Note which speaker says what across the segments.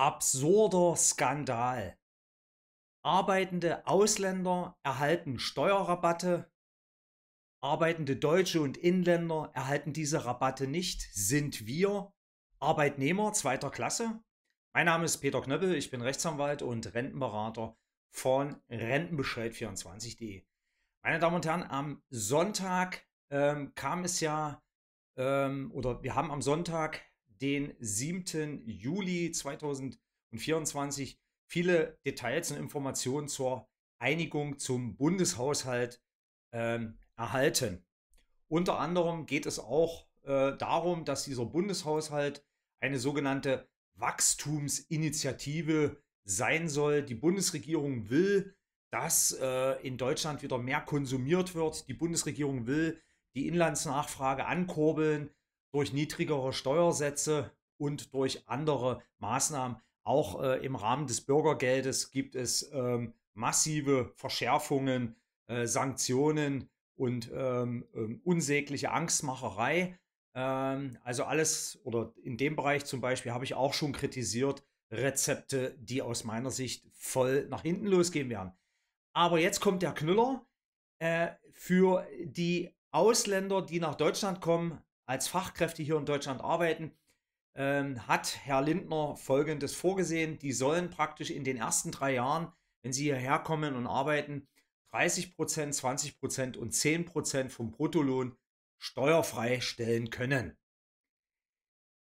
Speaker 1: Absurder Skandal. Arbeitende Ausländer erhalten Steuerrabatte, arbeitende Deutsche und Inländer erhalten diese Rabatte nicht. Sind wir Arbeitnehmer zweiter Klasse? Mein Name ist Peter Knöppel, ich bin Rechtsanwalt und Rentenberater von Rentenbescheid24.de. Meine Damen und Herren, am Sonntag ähm, kam es ja, ähm, oder wir haben am Sonntag den 7. Juli 2024. Viele Details und Informationen zur Einigung zum Bundeshaushalt ähm, erhalten. Unter anderem geht es auch äh, darum, dass dieser Bundeshaushalt eine sogenannte Wachstumsinitiative sein soll. Die Bundesregierung will, dass äh, in Deutschland wieder mehr konsumiert wird. Die Bundesregierung will die Inlandsnachfrage ankurbeln durch niedrigere Steuersätze und durch andere Maßnahmen. Auch äh, im Rahmen des Bürgergeldes gibt es ähm, massive Verschärfungen, äh, Sanktionen und ähm, ähm, unsägliche Angstmacherei. Ähm, also alles oder in dem Bereich zum Beispiel habe ich auch schon kritisiert, Rezepte, die aus meiner Sicht voll nach hinten losgehen werden. Aber jetzt kommt der Knüller. Äh, für die Ausländer, die nach Deutschland kommen, als Fachkräfte hier in Deutschland arbeiten, ähm, hat Herr Lindner Folgendes vorgesehen. Die sollen praktisch in den ersten drei Jahren, wenn sie hierher kommen und arbeiten, 30 Prozent, 20 Prozent und 10 Prozent vom Bruttolohn steuerfrei stellen können.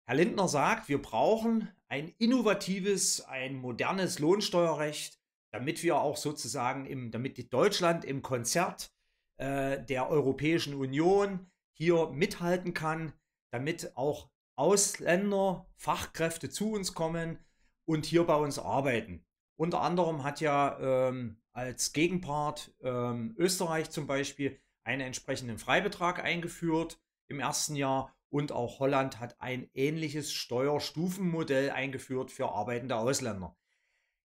Speaker 1: Herr Lindner sagt, wir brauchen ein innovatives, ein modernes Lohnsteuerrecht, damit wir auch sozusagen im, damit Deutschland im Konzert äh, der Europäischen Union hier mithalten kann, damit auch Ausländer, Fachkräfte zu uns kommen und hier bei uns arbeiten. Unter anderem hat ja ähm, als Gegenpart ähm, Österreich zum Beispiel einen entsprechenden Freibetrag eingeführt im ersten Jahr und auch Holland hat ein ähnliches Steuerstufenmodell eingeführt für arbeitende Ausländer.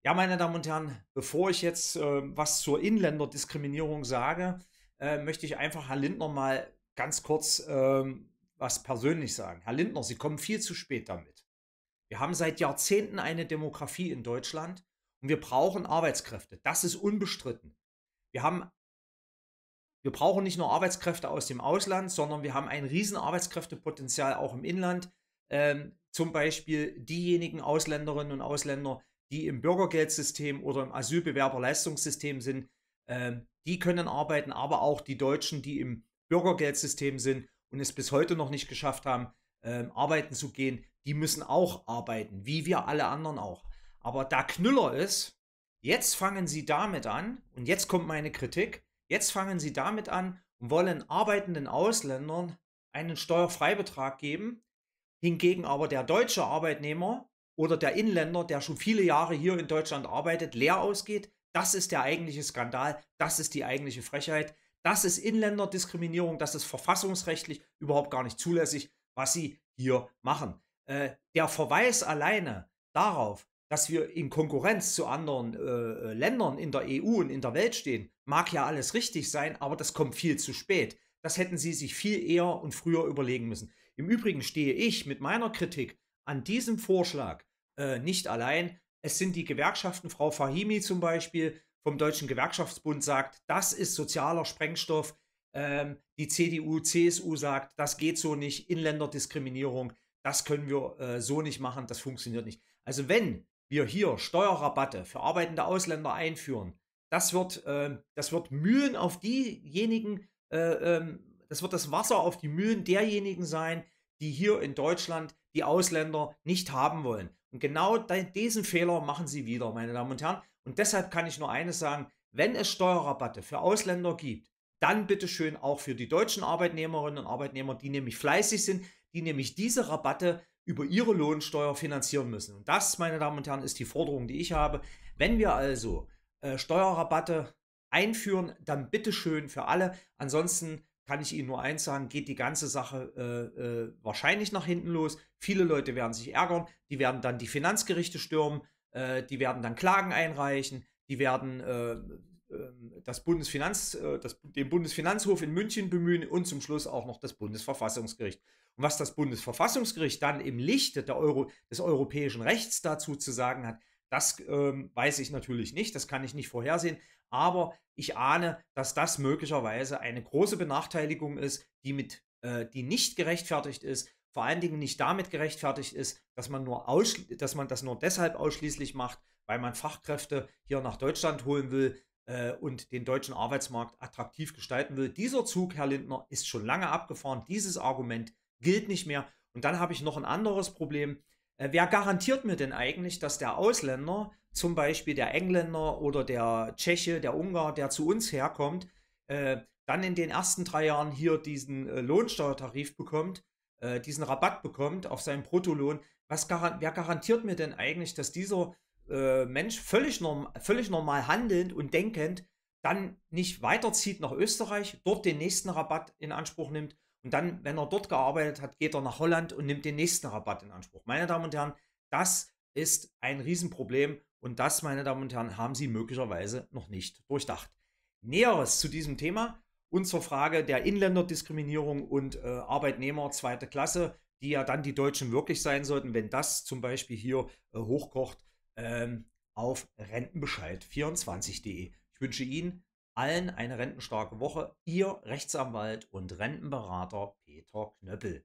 Speaker 1: Ja, meine Damen und Herren, bevor ich jetzt äh, was zur Inländerdiskriminierung sage, äh, möchte ich einfach Herrn Lindner mal ganz kurz ähm, was persönlich sagen. Herr Lindner, Sie kommen viel zu spät damit. Wir haben seit Jahrzehnten eine Demografie in Deutschland und wir brauchen Arbeitskräfte. Das ist unbestritten. Wir haben wir brauchen nicht nur Arbeitskräfte aus dem Ausland, sondern wir haben ein riesen Arbeitskräftepotenzial auch im Inland. Ähm, zum Beispiel diejenigen Ausländerinnen und Ausländer, die im Bürgergeldsystem oder im Asylbewerberleistungssystem sind, ähm, die können arbeiten, aber auch die Deutschen, die im Bürgergeldsystem sind und es bis heute noch nicht geschafft haben, ähm, arbeiten zu gehen, die müssen auch arbeiten, wie wir alle anderen auch. Aber da Knüller ist, jetzt fangen sie damit an, und jetzt kommt meine Kritik, jetzt fangen sie damit an und wollen arbeitenden Ausländern einen Steuerfreibetrag geben, hingegen aber der deutsche Arbeitnehmer oder der Inländer, der schon viele Jahre hier in Deutschland arbeitet, leer ausgeht. Das ist der eigentliche Skandal, das ist die eigentliche Frechheit. Das ist Inländerdiskriminierung, das ist verfassungsrechtlich überhaupt gar nicht zulässig, was sie hier machen. Äh, der Verweis alleine darauf, dass wir in Konkurrenz zu anderen äh, äh Ländern in der EU und in der Welt stehen, mag ja alles richtig sein, aber das kommt viel zu spät. Das hätten sie sich viel eher und früher überlegen müssen. Im Übrigen stehe ich mit meiner Kritik an diesem Vorschlag äh, nicht allein. Es sind die Gewerkschaften, Frau Fahimi zum Beispiel, vom Deutschen Gewerkschaftsbund sagt, das ist sozialer Sprengstoff. Ähm, die CDU, CSU sagt, das geht so nicht, Inländerdiskriminierung, das können wir äh, so nicht machen, das funktioniert nicht. Also wenn wir hier Steuerrabatte für arbeitende Ausländer einführen, das wird, äh, das wird Mühen auf diejenigen, äh, ähm, das wird das Wasser auf die Mühen derjenigen sein, die hier in Deutschland die Ausländer nicht haben wollen. Und genau diesen Fehler machen sie wieder, meine Damen und Herren. Und deshalb kann ich nur eines sagen, wenn es Steuerrabatte für Ausländer gibt, dann bitte schön auch für die deutschen Arbeitnehmerinnen und Arbeitnehmer, die nämlich fleißig sind, die nämlich diese Rabatte über ihre Lohnsteuer finanzieren müssen. Und das, meine Damen und Herren, ist die Forderung, die ich habe. Wenn wir also äh, Steuerrabatte einführen, dann bitte schön für alle. Ansonsten kann ich Ihnen nur eins sagen, geht die ganze Sache äh, äh, wahrscheinlich nach hinten los. Viele Leute werden sich ärgern, die werden dann die Finanzgerichte stürmen äh, die werden dann Klagen einreichen, die werden äh, ähm, das Bundesfinanz, äh, das, den Bundesfinanzhof in München bemühen und zum Schluss auch noch das Bundesverfassungsgericht. Und was das Bundesverfassungsgericht dann im Lichte Euro, des europäischen Rechts dazu zu sagen hat, das ähm, weiß ich natürlich nicht, das kann ich nicht vorhersehen, aber ich ahne, dass das möglicherweise eine große Benachteiligung ist, die, mit, äh, die nicht gerechtfertigt ist, vor allen Dingen nicht damit gerechtfertigt ist, dass man, nur dass man das nur deshalb ausschließlich macht, weil man Fachkräfte hier nach Deutschland holen will äh, und den deutschen Arbeitsmarkt attraktiv gestalten will. Dieser Zug, Herr Lindner, ist schon lange abgefahren. Dieses Argument gilt nicht mehr. Und dann habe ich noch ein anderes Problem. Äh, wer garantiert mir denn eigentlich, dass der Ausländer, zum Beispiel der Engländer oder der Tscheche, der Ungar, der zu uns herkommt, äh, dann in den ersten drei Jahren hier diesen äh, Lohnsteuertarif bekommt, äh, diesen Rabatt bekommt auf seinen Bruttolohn, was gar wer garantiert mir denn eigentlich, dass dieser äh, Mensch völlig, norm völlig normal handelnd und denkend dann nicht weiterzieht nach Österreich, dort den nächsten Rabatt in Anspruch nimmt und dann, wenn er dort gearbeitet hat, geht er nach Holland und nimmt den nächsten Rabatt in Anspruch. Meine Damen und Herren, das ist ein Riesenproblem und das, meine Damen und Herren, haben Sie möglicherweise noch nicht durchdacht. Näheres zu diesem Thema und zur Frage der Inländerdiskriminierung und äh, Arbeitnehmer zweiter Klasse, die ja dann die Deutschen wirklich sein sollten, wenn das zum Beispiel hier äh, hochkocht, ähm, auf rentenbescheid24.de. Ich wünsche Ihnen allen eine rentenstarke Woche. Ihr Rechtsanwalt und Rentenberater Peter Knöppel.